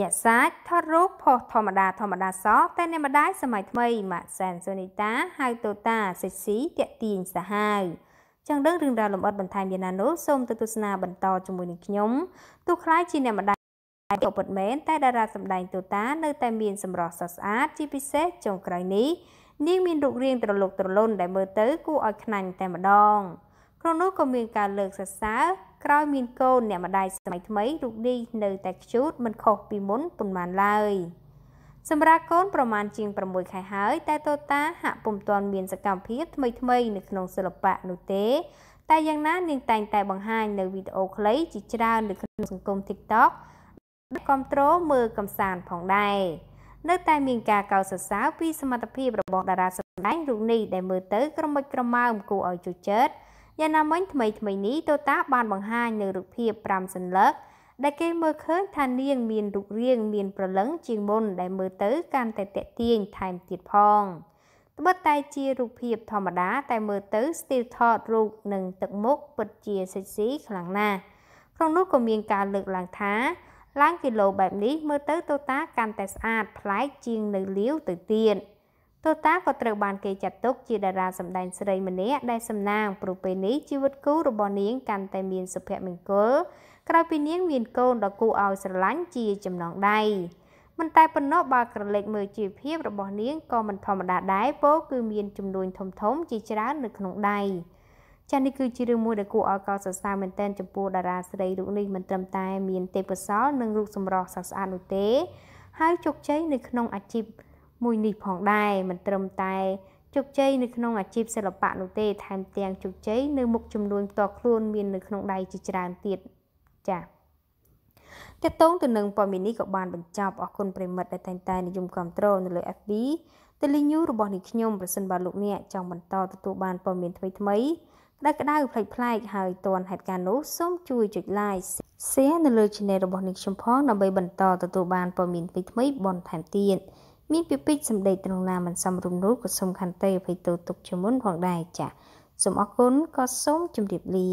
ញាក់សាច់ថតរូបផុសធម្មតាធម្មតាសោះតែអ្នកម្ដាយសម័យថ្មីម៉ាក់សែនសូនីតាហៅតូតាសិចស៊ីតាក់ទាញសាហាវចង់ដឹងរឿងរ៉ាវលម្អិតបន្ថែមយ៉ាងណានោះសូមទៅទស្សនាបន្តជាមួយនឹងខ្ញុំទោះខ្ល้ายជាអ្នកម្ដាយក៏ពិតមែនតែតារាសម្ដែងតូតា នៅតែមានសម្រស់ស្រស់ស្អាតជាពិសេសចុងក្រោយនេះនាងមានរូបរាងត្រលុកត្រលុនដែលមើលទៅគួរឲ្យខ្នាញ់តែម្ដង។ក្នុងនោះក៏មានការលើកសរសើរក្រោយមានកូនអ្នកម្ដាយសម័យថ្មីរូបនេះនៅតែខ្ជូតមិនខុសពីមុនប៉ុន្មានឡើយសម្រាប់កូនប្រមាណជាង6ខែហើយតែតូតាហាក់ពុំទាន់មានសកម្មភាពថ្មីថ្មី នៅក្នុងសិល្បៈនោះទេ តែយ៉ាងណានាងតែងតែបង្ហាញនៅវីដេអូខ្លីជាច្រើន នៅក្នុងសង្គម TikTok ដែលគ្រប់គ្រងមើលកំសាន្តផងដែរនៅ តែមានការកោតសរសើរពីសមត្ថភាពរបស់តារាសម្ដែងរូបនេះដែលមើលទៅក្រមុចក្រមើមគួរឲ្យជឿចិត្តយ៉ាងណាមិញថ្មីថ្មីនេះតូតាបានបង្ហាញនៅរូបភាព5សន្លឹកដែលគេមើលឃើញថានាងមានរូបរាងមានប្រលឹងជាងមុនដែលមើលទៅកាន់តែតាក់ទាញថែមទៀតផងត្បិតតែជារូបភាពធម្មតា តែមើលទៅស្ទីលថតរូបនិងទឹកមុខពិតជាសិចស៊ីខ្លាំងណាស់ក្នុងនោះក៏មានការលើកឡើងថាឡើងគីឡូបែបនេះមើលទៅតូតាកាន់តែស្អាតប្លែកជាងនៅលាវទៅទៀត។តូតាក៏ត្រូវបានគេចាត់ទុកជាតារាសម្ដែងស្រីម្នាក់ដែលសំណាងព្រោះពេលនេះជីវិតគូរបស់នាងកាន់តែមានសុភមង្គលក្រោយពីនាងមានកូនដ៏គួរឲ្យស្រឡាញ់ជាចំណងដៃមិនតែប៉ុណ្ណោះបើក្រឡេកមើលជីវភាពរបស់នាងក៏មិនធម្មតាដែរពោលគឺមានចំនួនធំធំ ជាច្រើននៅក្នុងដៃចានេះគឺជារឿងមួយដែលគួរឲ្យកោតសរសើរមែនទែនចំពោះតារាស្រីរូបនេះមិនត្រឹមតែ មានទេពកោសល្យនិងរូបសម្រស់ស្អាតស្អាតនោះទេ ហើយជោគជ័យនៅក្នុងអាជីពមួយនេះផងដែរមិនត្រឹមតែជោគជ័យនៅក្នុងអាជីពសិល្បៈនោះទេ ថែមទាំងជោគជ័យនៅមុខចំនួនផ្ទាល់ខ្លួនមាននៅក្នុងដៃជាច្រើនទៀតចា៎តកតងទៅនឹងព័ត៌មាននេះក៏បានបញ្ចប់អរគុណប្រិមិត្តដែលតែងតែនិយមគ្រប់គ្រងនៅលើ FB តលីញូរបស់នាងខ្ញុំប្រសិនបើលោកអ្នកចង់បន្តទទួលបានព័ត៌មានថ្មីថ្មីក្តៅក្តៅផ្លេចផ្លែកហើយទាន់ហេតុការណ៍នោះសូមជួយចុច like share នៅលើ channel របស់នាងខ្ញុំផងដើម្បីបន្តទទួលបានព័ត៌មានថ្មីថ្មីបន្ថែមទៀត។មានពីពេចសម្ដីត្រង់ណាមិនសមរម្យនោះក៏សូមខន្តីអភ័យទោសទុកជាមុនផងដែរចាសូមអរគុណក៏សូមជម្រាបលា